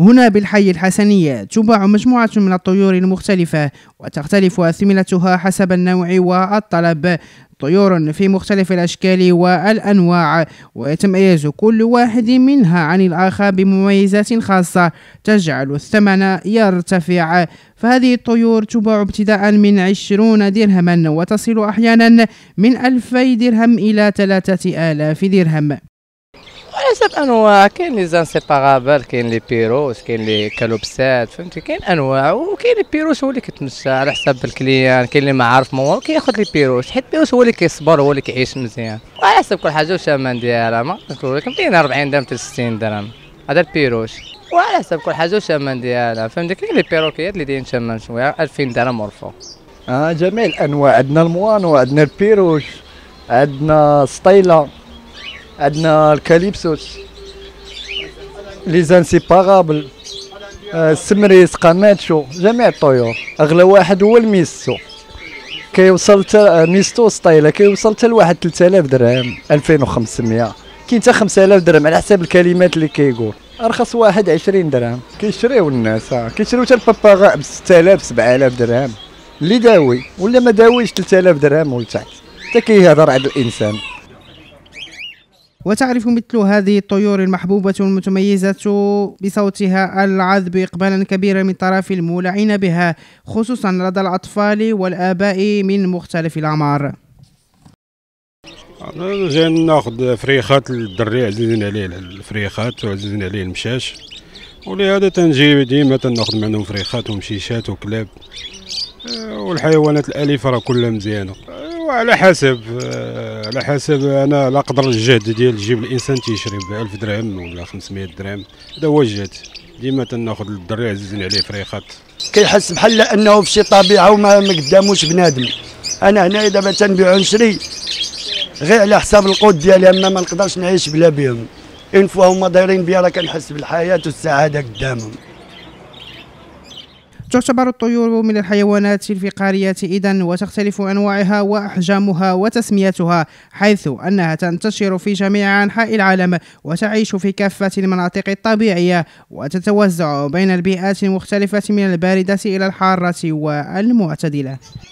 هنا بالحي الحسنية تباع مجموعة من الطيور المختلفة وتختلف أثمنتها حسب النوع والطلب طيور في مختلف الأشكال والأنواع ويتميز كل واحد منها عن الآخر بمميزات خاصة تجعل الثمن يرتفع فهذه الطيور تباع ابتداء من عشرون درهما وتصل أحيانا من ألفي درهم إلى ثلاثة آلاف درهم حسب انواع كاين لي زانسيبارابل كاين لي بيروس كاين لي كالوبسات فهمتي كاين انواع وكاين لي بيروس هو اللي كيتمشى على حساب الكليان كاين اللي ما عارف هو كياخذ لي بيروس حيت بيروس هو اللي كيصبر هو اللي كيعيش مزيان على حسب كل حاجه والثمن ديالها ما نقول لك كاين 40 درهم حتى 60 درهم هذا البيروس وعلى حسب كل حاجه والثمن ديالها فهمتي كاين لي بيروكيات اللي دايرين ثمن شويه 2000 درهم والفوق اه جميع الانواع عندنا الموان وعندنا البيروش عندنا سطيله عندنا الكاليبسوس لي زانسيبارابل السمريس آه، قاماتشو جميع الطيور اغلى واحد هو الميستو كيوصل تا آه، ميستو سطيله كيوصل حتى لواحد 3000 درهم 2500 كاين حتى 5000 درهم على حساب الكلمات اللي كيقول ارخص واحد 20 درهم كيشريو الناس آه، كيشريو حتى الباباغا ب 6000 7000 درهم اللي داوي ولا ما داويش 3000 درهم ولتحت حتى كيهضر على الانسان وتعرف مثل هذه الطيور المحبوبة المتميزة بصوتها العذب إقبالا كبيرا من طرف المولعين بها خصوصا لدى الأطفال والآباء من مختلف الأعمار أنا جاي ناخذ فريخات للدري عزيزين عليه الفريخات وعزيزين عليه المشاش ولهذا تنجي ديما تناخذ منهم فريخات ومشيشات وكلاب أه، والحيوانات الأليفة راه كلها مزيانة أه، وعلى حسب أه، على حسب انا لا قدر الجهد ديال جيب الانسان تيشري ب 1000 درهم ولا 500 درهم هذا هو الجهد ديما تناخذ الدري عزيزين عليه فريخات كيحس بحال انه في شي طبيعه وما قداموش بنادم انا هنا دابا تنبيع ونشري غير على حساب القوت ديالي اما ما نقدرش نعيش بلا بهم ان فوا هما دايرين بيا راه كنحس بالحياه والسعاده قدامهم تعتبر الطيور من الحيوانات الفقارية إذا وتختلف أنواعها وأحجامها وتسميتها حيث أنها تنتشر في جميع أنحاء العالم وتعيش في كافة المناطق الطبيعية وتتوزع بين البيئات المختلفة من الباردة إلى الحارة والمعتدلة